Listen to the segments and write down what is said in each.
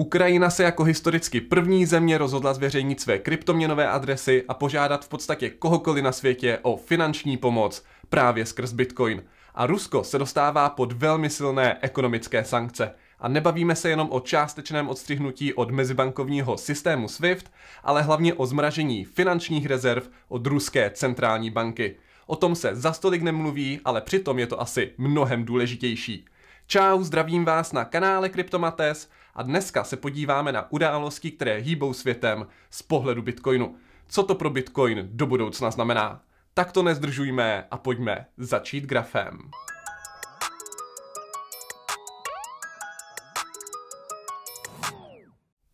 Ukrajina se jako historicky první země rozhodla zveřejnit své kryptoměnové adresy a požádat v podstatě kohokoliv na světě o finanční pomoc právě skrz Bitcoin. A Rusko se dostává pod velmi silné ekonomické sankce. A nebavíme se jenom o částečném odstřihnutí od mezibankovního systému SWIFT, ale hlavně o zmražení finančních rezerv od ruské centrální banky. O tom se za stolik nemluví, ale přitom je to asi mnohem důležitější. Čau, zdravím vás na kanále Kryptomates, a dneska se podíváme na události, které hýbou světem z pohledu Bitcoinu. Co to pro Bitcoin do budoucna znamená? Tak to nezdržujme a pojďme začít grafem.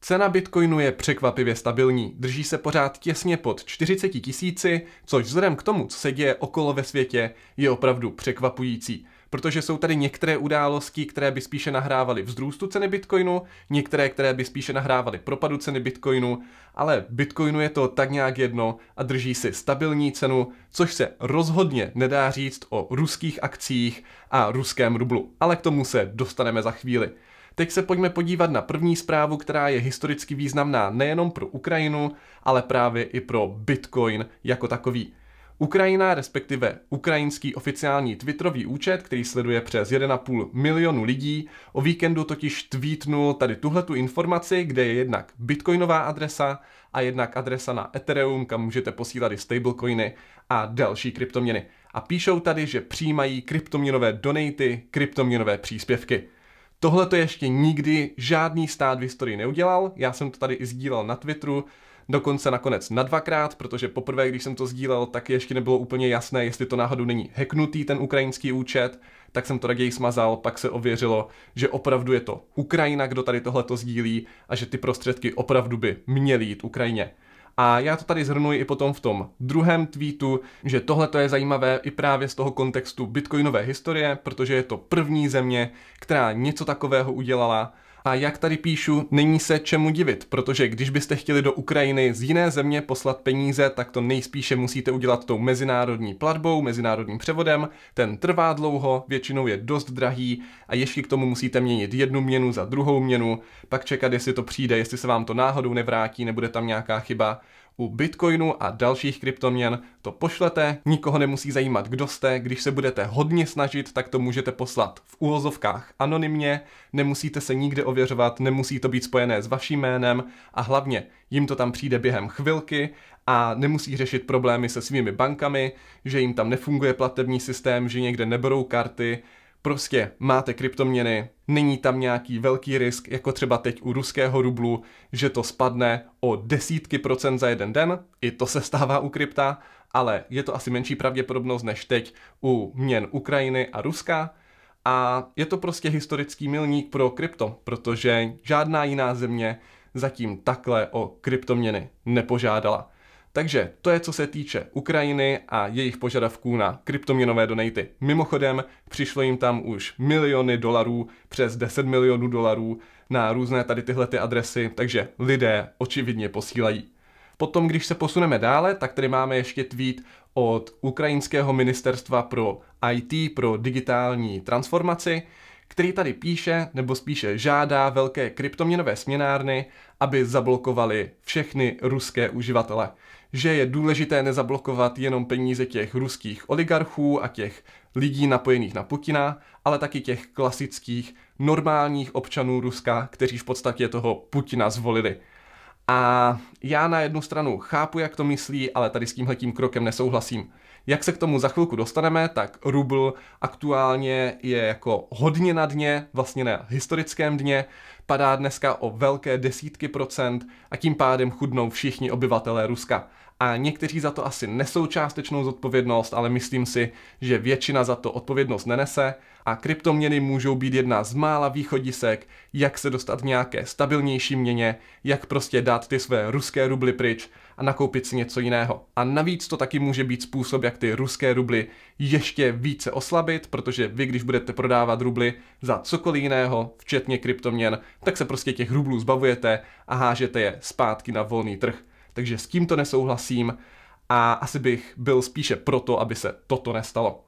Cena Bitcoinu je překvapivě stabilní, drží se pořád těsně pod 40 tisíci, což vzhledem k tomu, co se děje okolo ve světě, je opravdu překvapující protože jsou tady některé události, které by spíše nahrávaly vzrůstu ceny Bitcoinu, některé, které by spíše nahrávaly propadu ceny Bitcoinu, ale Bitcoinu je to tak nějak jedno a drží si stabilní cenu, což se rozhodně nedá říct o ruských akcích a ruském rublu. Ale k tomu se dostaneme za chvíli. Teď se pojďme podívat na první zprávu, která je historicky významná nejenom pro Ukrajinu, ale právě i pro Bitcoin jako takový. Ukrajina, respektive ukrajinský oficiální Twitterový účet, který sleduje přes 1,5 milionu lidí, o víkendu totiž tweetnul tady tuhletu informaci, kde je jednak bitcoinová adresa a jednak adresa na Ethereum, kam můžete posílat i stablecoiny a další kryptoměny. A píšou tady, že přijímají kryptoměnové donaty, kryptoměnové příspěvky. Tohle to ještě nikdy žádný stát v historii neudělal, já jsem to tady i sdílel na Twitteru, dokonce nakonec na dvakrát, protože poprvé, když jsem to sdílel, tak ještě nebylo úplně jasné, jestli to náhodou není heknutý ten ukrajinský účet, tak jsem to raději smazal, pak se ověřilo, že opravdu je to Ukrajina, kdo tady tohleto sdílí a že ty prostředky opravdu by měly jít Ukrajině. A já to tady zhrnuji i potom v tom druhém tweetu, že tohle je zajímavé i právě z toho kontextu bitcoinové historie, protože je to první země, která něco takového udělala a jak tady píšu, není se čemu divit, protože když byste chtěli do Ukrajiny z jiné země poslat peníze, tak to nejspíše musíte udělat tou mezinárodní platbou, mezinárodním převodem. Ten trvá dlouho, většinou je dost drahý a ještě k tomu musíte měnit jednu měnu za druhou měnu, pak čekat, jestli to přijde, jestli se vám to náhodou nevrátí, nebude tam nějaká chyba. U Bitcoinu a dalších kryptoměn to pošlete, nikoho nemusí zajímat, kdo jste, když se budete hodně snažit, tak to můžete poslat v úvozovkách anonymně, nemusíte se nikde ověřovat, nemusí to být spojené s vaším jménem a hlavně jim to tam přijde během chvilky a nemusí řešit problémy se svými bankami, že jim tam nefunguje platební systém, že někde neberou karty, Prostě máte kryptoměny, není tam nějaký velký risk, jako třeba teď u ruského rublu, že to spadne o desítky procent za jeden den, i to se stává u krypta, ale je to asi menší pravděpodobnost než teď u měn Ukrajiny a Ruska. A je to prostě historický milník pro krypto, protože žádná jiná země zatím takhle o kryptoměny nepožádala. Takže to je, co se týče Ukrajiny a jejich požadavků na kryptoměnové donaty. Mimochodem, přišlo jim tam už miliony dolarů, přes 10 milionů dolarů na různé tady tyhle ty adresy, takže lidé očividně posílají. Potom, když se posuneme dále, tak tady máme ještě tweet od ukrajinského ministerstva pro IT, pro digitální transformaci, který tady píše, nebo spíše žádá velké kryptoměnové směnárny, aby zablokovali všechny ruské uživatele že je důležité nezablokovat jenom peníze těch ruských oligarchů a těch lidí napojených na Putina, ale taky těch klasických normálních občanů Ruska, kteří v podstatě toho Putina zvolili. A já na jednu stranu chápu, jak to myslí, ale tady s tímhletím krokem nesouhlasím. Jak se k tomu za chvilku dostaneme, tak rubl aktuálně je jako hodně na dně, vlastně na historickém dně, padá dneska o velké desítky procent a tím pádem chudnou všichni obyvatelé Ruska. A někteří za to asi nesou částečnou zodpovědnost, ale myslím si, že většina za to odpovědnost nenese a kryptoměny můžou být jedna z mála východisek, jak se dostat v nějaké stabilnější měně, jak prostě dát ty své ruské rubly pryč a nakoupit si něco jiného. A navíc to taky může být způsob, jak ty ruské rubly ještě více oslabit, protože vy, když budete prodávat rubly za cokoliv jiného, včetně kryptoměn, tak se prostě těch rublů zbavujete a hážete je zpátky na volný trh. Takže s tímto nesouhlasím a asi bych byl spíše proto, aby se toto nestalo.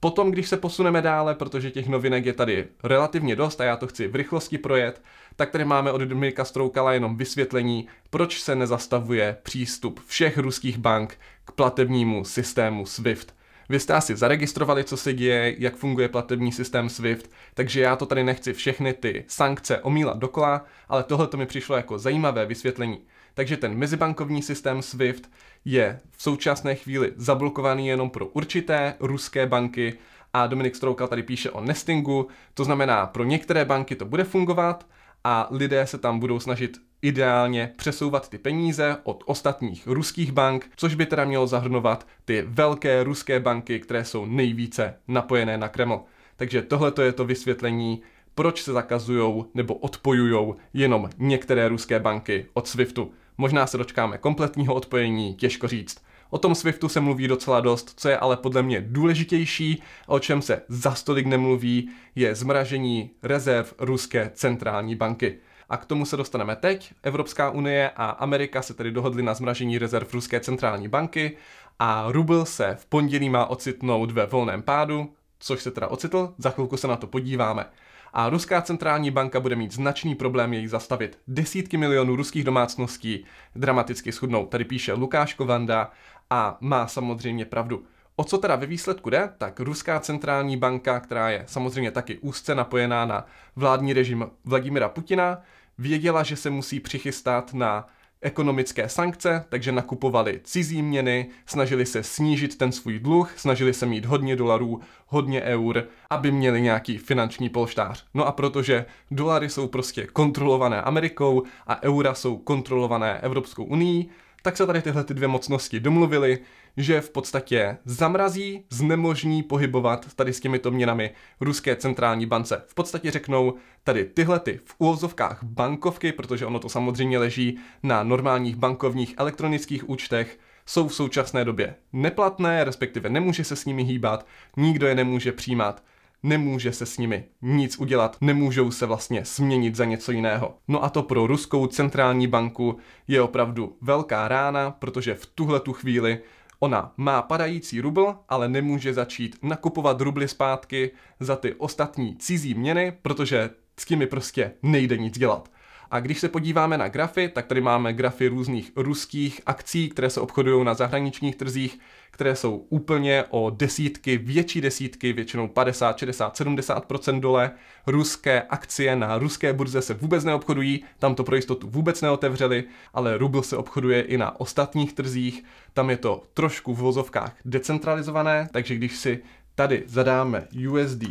Potom, když se posuneme dále, protože těch novinek je tady relativně dost a já to chci v rychlosti projet, tak tady máme od Dominika Stroukala jenom vysvětlení, proč se nezastavuje přístup všech ruských bank k platebnímu systému SWIFT. Vy jste asi zaregistrovali, co se děje, jak funguje platební systém SWIFT, takže já to tady nechci všechny ty sankce omílat dokola, ale tohle to mi přišlo jako zajímavé vysvětlení. Takže ten mezibankovní systém SWIFT je v současné chvíli zablokovaný jenom pro určité ruské banky a Dominik Strouka tady píše o nestingu, to znamená pro některé banky to bude fungovat a lidé se tam budou snažit ideálně přesouvat ty peníze od ostatních ruských bank, což by teda mělo zahrnovat ty velké ruské banky, které jsou nejvíce napojené na Kreml. Takže tohle je to vysvětlení, proč se zakazují nebo odpojují jenom některé ruské banky od SWIFTu. Možná se dočkáme kompletního odpojení, těžko říct. O tom Swiftu se mluví docela dost, co je ale podle mě důležitější, o čem se za stolik nemluví, je zmražení rezerv ruské centrální banky. A k tomu se dostaneme teď. Evropská unie a Amerika se tedy dohodly na zmražení rezerv Ruské centrální banky a rubl se v pondělí má ocitnout ve volném pádu, což se teda ocitl, za chvilku se na to podíváme. A ruská centrální banka bude mít značný problém jej zastavit. Desítky milionů ruských domácností dramaticky schudnou, tady píše Lukáš Kovanda a má samozřejmě pravdu. O co teda ve výsledku jde, tak ruská centrální banka, která je samozřejmě taky úzce napojená na vládní režim Vladimira Putina, Věděla, že se musí přichystat na ekonomické sankce, takže nakupovali cizí měny, snažili se snížit ten svůj dluh, snažili se mít hodně dolarů, hodně eur, aby měli nějaký finanční polštář. No a protože dolary jsou prostě kontrolované Amerikou a eura jsou kontrolované Evropskou unii, tak se tady tyhle ty dvě mocnosti domluvily, že v podstatě zamrazí, znemožní pohybovat tady s těmito měnami ruské centrální bance. V podstatě řeknou tady tyhle ty v úvozovkách bankovky, protože ono to samozřejmě leží na normálních bankovních elektronických účtech, jsou v současné době neplatné, respektive nemůže se s nimi hýbat, nikdo je nemůže přijímat nemůže se s nimi nic udělat, nemůžou se vlastně změnit za něco jiného. No a to pro ruskou centrální banku je opravdu velká rána, protože v tuhle tu chvíli Ona má padající rubl, ale nemůže začít nakupovat rubly zpátky za ty ostatní cizí měny, protože s tím prostě nejde nic dělat. A když se podíváme na grafy, tak tady máme grafy různých ruských akcí, které se obchodují na zahraničních trzích, které jsou úplně o desítky, větší desítky, většinou 50, 60, 70 dole. Ruské akcie na ruské burze se vůbec neobchodují, tam to pro jistotu vůbec neotevřeli, ale rubl se obchoduje i na ostatních trzích, tam je to trošku v vozovkách decentralizované, takže když si tady zadáme USD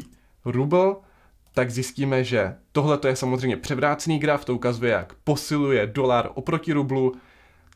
rubl, tak zjistíme, že tohle je samozřejmě převrácený graf, to ukazuje, jak posiluje dolar oproti rublu,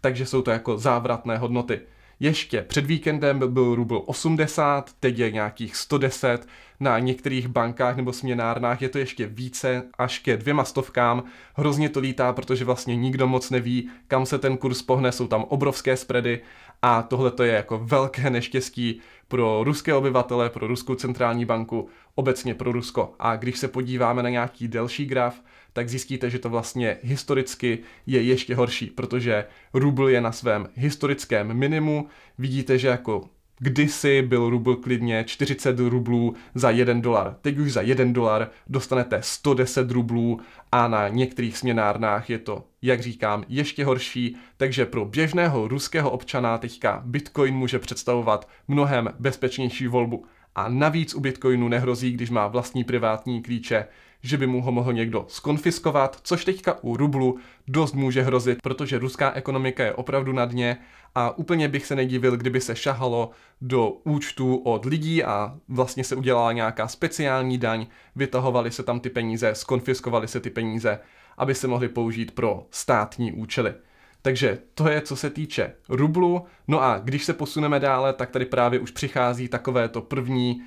takže jsou to jako závratné hodnoty. Ještě před víkendem byl rubl 80, teď je nějakých 110, na některých bankách nebo směnárnách je to ještě více, až ke dvěma stovkám. Hrozně to lítá, protože vlastně nikdo moc neví, kam se ten kurz pohne, jsou tam obrovské spready a tohle to je jako velké neštěstí pro ruské obyvatele, pro ruskou centrální banku, obecně pro Rusko. A když se podíváme na nějaký delší graf, tak zjistíte, že to vlastně historicky je ještě horší, protože rubl je na svém historickém minimu. Vidíte, že jako Kdysi byl rubl klidně 40 rublů za 1 dolar. Teď už za 1 dolar dostanete 110 rublů a na některých směnárnách je to, jak říkám, ještě horší, takže pro běžného ruského občana teďka Bitcoin může představovat mnohem bezpečnější volbu. A navíc u Bitcoinu nehrozí, když má vlastní privátní klíče, že by mu ho mohl někdo skonfiskovat, což teďka u rublu dost může hrozit, protože ruská ekonomika je opravdu na dně a úplně bych se nedivil, kdyby se šahalo do účtů od lidí a vlastně se udělala nějaká speciální daň, vytahovali se tam ty peníze, skonfiskovali se ty peníze, aby se mohly použít pro státní účely. Takže to je, co se týče rublu. No a když se posuneme dále, tak tady právě už přichází takovéto první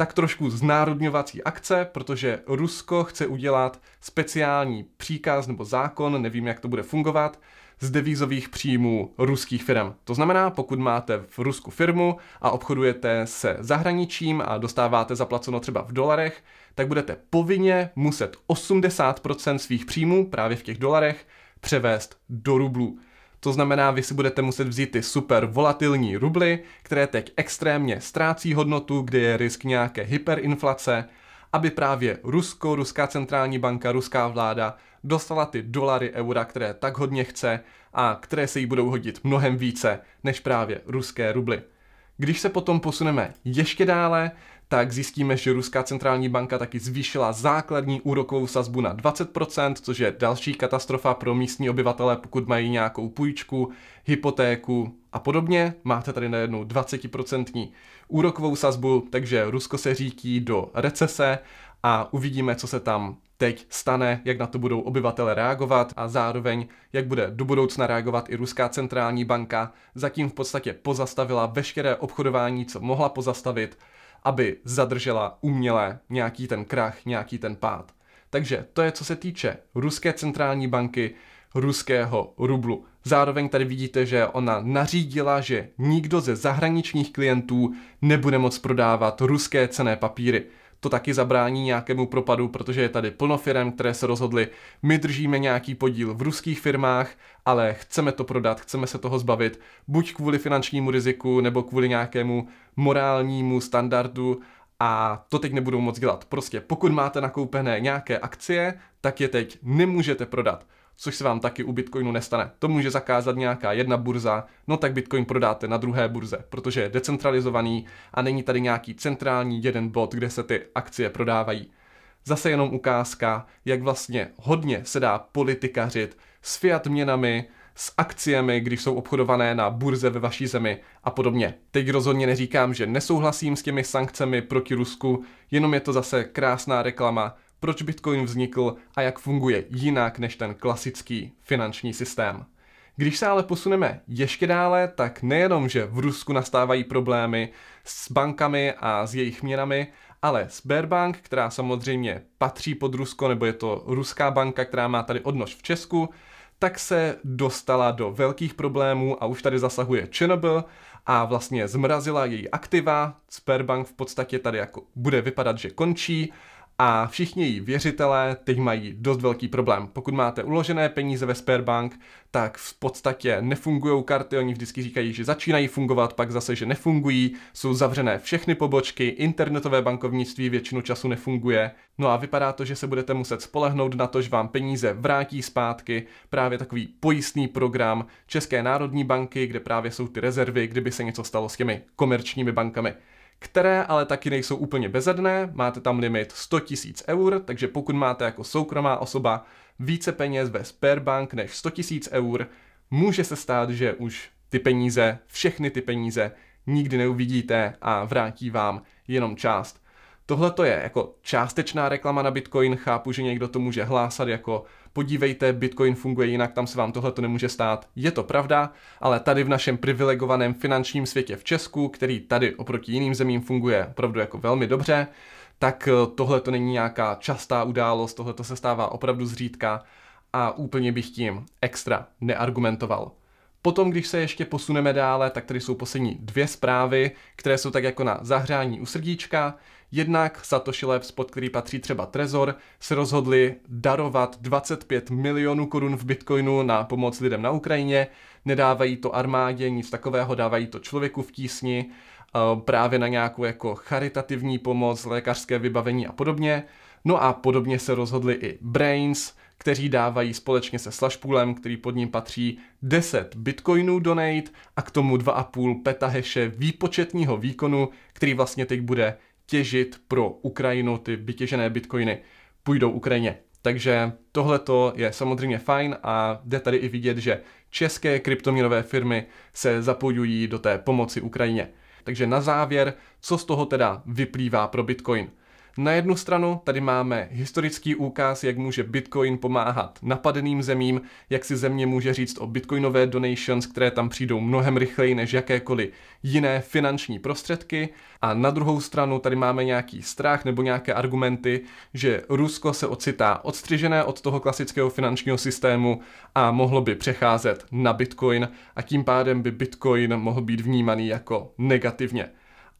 tak trošku znárodňovací akce, protože Rusko chce udělat speciální příkaz nebo zákon, nevím, jak to bude fungovat, z devízových příjmů ruských firm. To znamená, pokud máte v Rusku firmu a obchodujete se zahraničím a dostáváte zaplaceno třeba v dolarech, tak budete povinně muset 80% svých příjmů právě v těch dolarech převést do rublů. To znamená, vy si budete muset vzít ty super volatilní rubly, které teď extrémně ztrácí hodnotu, kde je risk nějaké hyperinflace, aby právě Rusko, ruská centrální banka, ruská vláda dostala ty dolary, eura, které tak hodně chce a které se jí budou hodit mnohem více než právě ruské rubly. Když se potom posuneme ještě dále, tak zjistíme, že Ruská centrální banka taky zvýšila základní úrokovou sazbu na 20%, což je další katastrofa pro místní obyvatele, pokud mají nějakou půjčku, hypotéku a podobně. Máte tady najednou 20% úrokovou sazbu, takže Rusko se řítí do recese a uvidíme, co se tam teď stane, jak na to budou obyvatele reagovat a zároveň, jak bude do budoucna reagovat i Ruská centrální banka. Zatím v podstatě pozastavila veškeré obchodování, co mohla pozastavit, aby zadržela uměle nějaký ten krach, nějaký ten pád. Takže to je co se týče ruské centrální banky, ruského rublu. Zároveň tady vidíte, že ona nařídila, že nikdo ze zahraničních klientů nebude moc prodávat ruské cené papíry to taky zabrání nějakému propadu, protože je tady plno firm, které se rozhodly, my držíme nějaký podíl v ruských firmách, ale chceme to prodat, chceme se toho zbavit, buď kvůli finančnímu riziku nebo kvůli nějakému morálnímu standardu a to teď nebudou moc dělat. Prostě pokud máte nakoupené nějaké akcie, tak je teď nemůžete prodat což se vám taky u Bitcoinu nestane. To může zakázat nějaká jedna burza, no tak Bitcoin prodáte na druhé burze, protože je decentralizovaný a není tady nějaký centrální jeden bod, kde se ty akcie prodávají. Zase jenom ukázka, jak vlastně hodně se dá politikařit s fiat měnami, s akciemi, když jsou obchodované na burze ve vaší zemi a podobně. Teď rozhodně neříkám, že nesouhlasím s těmi sankcemi proti Rusku, jenom je to zase krásná reklama proč Bitcoin vznikl a jak funguje jinak než ten klasický finanční systém. Když se ale posuneme ještě dále, tak nejenom, že v Rusku nastávají problémy s bankami a s jejich měnami, ale Sberbank, která samozřejmě patří pod Rusko, nebo je to ruská banka, která má tady odnož v Česku, tak se dostala do velkých problémů a už tady zasahuje Chernobyl a vlastně zmrazila její aktiva. Sberbank v podstatě tady jako bude vypadat, že končí a všichni její věřitelé teď mají dost velký problém. Pokud máte uložené peníze ve Sperbank, tak v podstatě nefungují karty, oni vždycky říkají, že začínají fungovat, pak zase, že nefungují, jsou zavřené všechny pobočky, internetové bankovnictví většinu času nefunguje, no a vypadá to, že se budete muset spolehnout na to, že vám peníze vrátí zpátky, právě takový pojistný program České národní banky, kde právě jsou ty rezervy, kdyby se něco stalo s těmi komerčními bankami které ale taky nejsou úplně bezadné, máte tam limit 100 000 eur, takže pokud máte jako soukromá osoba více peněz ve Sperbank než 100 000 eur, může se stát, že už ty peníze, všechny ty peníze nikdy neuvidíte a vrátí vám jenom část. Tohle to je jako částečná reklama na Bitcoin, chápu, že někdo to může hlásat jako podívejte, Bitcoin funguje jinak, tam se vám tohle to nemůže stát. Je to pravda, ale tady v našem privilegovaném finančním světě v Česku, který tady oproti jiným zemím funguje opravdu jako velmi dobře, tak eh, tohle to není nějaká častá událost, tohle to se stává opravdu zřídka a úplně bych tím extra neargumentoval. Potom, když se ještě posuneme dále, tak tady jsou poslední dvě zprávy, které jsou tak jako na zahřání u srdíčka. Jednak Satoshi Labs, pod který patří třeba Trezor, se rozhodli darovat 25 milionů korun v bitcoinu na pomoc lidem na Ukrajině. Nedávají to armádě, nic takového, dávají to člověku v tísni, eh, právě na nějakou jako charitativní pomoc, lékařské vybavení a podobně. No a podobně se rozhodli i Brains, kteří dávají společně se Slashpoolem, který pod ním patří, 10 bitcoinů donate a k tomu 2,5 petaheše výpočetního výkonu, který vlastně teď bude těžit pro Ukrajinu, ty vytěžené bitcoiny půjdou Ukrajině. Takže tohleto je samozřejmě fajn a jde tady i vidět, že české kryptoměnové firmy se zapojují do té pomoci Ukrajině. Takže na závěr, co z toho teda vyplývá pro Bitcoin? Na jednu stranu tady máme historický úkaz, jak může Bitcoin pomáhat napadeným zemím, jak si země může říct o bitcoinové donations, které tam přijdou mnohem rychleji než jakékoliv jiné finanční prostředky. A na druhou stranu tady máme nějaký strach nebo nějaké argumenty, že Rusko se ocitá odstřižené od toho klasického finančního systému a mohlo by přecházet na Bitcoin a tím pádem by Bitcoin mohl být vnímaný jako negativně.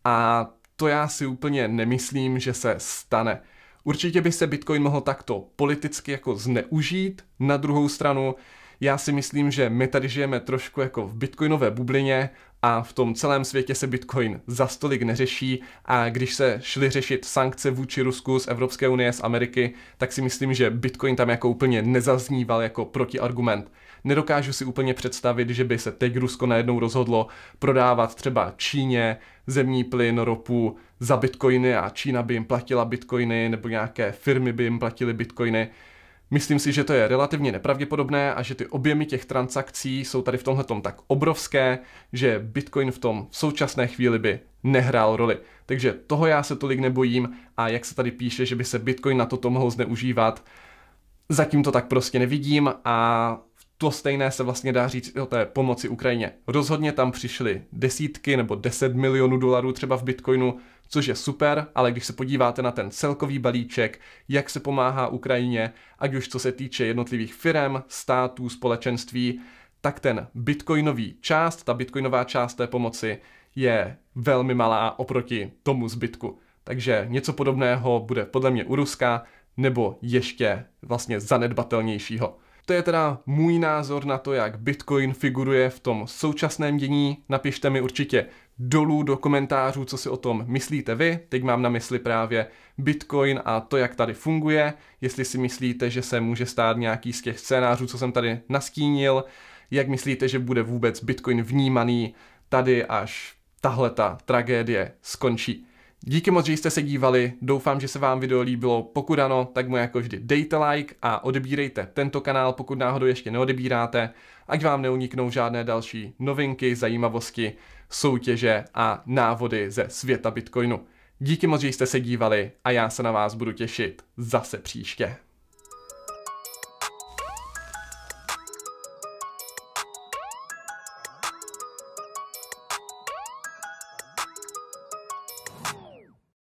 A to já si úplně nemyslím, že se stane. Určitě by se Bitcoin mohl takto politicky jako zneužít. Na druhou stranu, já si myslím, že my tady žijeme trošku jako v bitcoinové bublině a v tom celém světě se bitcoin za stolik neřeší a když se šly řešit sankce vůči Rusku z Evropské unie, z Ameriky, tak si myslím, že bitcoin tam jako úplně nezazníval jako protiargument. Nedokážu si úplně představit, že by se teď Rusko najednou rozhodlo prodávat třeba Číně zemní plyn, ropu za bitcoiny a Čína by jim platila bitcoiny nebo nějaké firmy by jim platily bitcoiny. Myslím si, že to je relativně nepravděpodobné a že ty objemy těch transakcí jsou tady v tomhle tak obrovské, že Bitcoin v tom v současné chvíli by nehrál roli. Takže toho já se tolik nebojím a jak se tady píše, že by se Bitcoin na toto mohl zneužívat, zatím to tak prostě nevidím a to stejné se vlastně dá říct o té pomoci Ukrajině. Rozhodně tam přišly desítky nebo 10 milionů dolarů třeba v Bitcoinu, což je super, ale když se podíváte na ten celkový balíček, jak se pomáhá Ukrajině, ať už co se týče jednotlivých firm, států, společenství, tak ten bitcoinový část, ta bitcoinová část té pomoci je velmi malá oproti tomu zbytku. Takže něco podobného bude podle mě u Ruska nebo ještě vlastně zanedbatelnějšího. To je teda můj názor na to, jak Bitcoin figuruje v tom současném dění. Napište mi určitě dolů do komentářů, co si o tom myslíte vy. Teď mám na mysli právě Bitcoin a to, jak tady funguje. Jestli si myslíte, že se může stát nějaký z těch scénářů, co jsem tady nastínil. Jak myslíte, že bude vůbec Bitcoin vnímaný tady, až tahle ta tragédie skončí. Díky moc, že jste se dívali, doufám, že se vám video líbilo, pokud ano, tak mu jako vždy dejte like a odebírejte tento kanál, pokud náhodou ještě neodebíráte, ať vám neuniknou žádné další novinky, zajímavosti, soutěže a návody ze světa Bitcoinu. Díky moc, že jste se dívali a já se na vás budu těšit zase příště.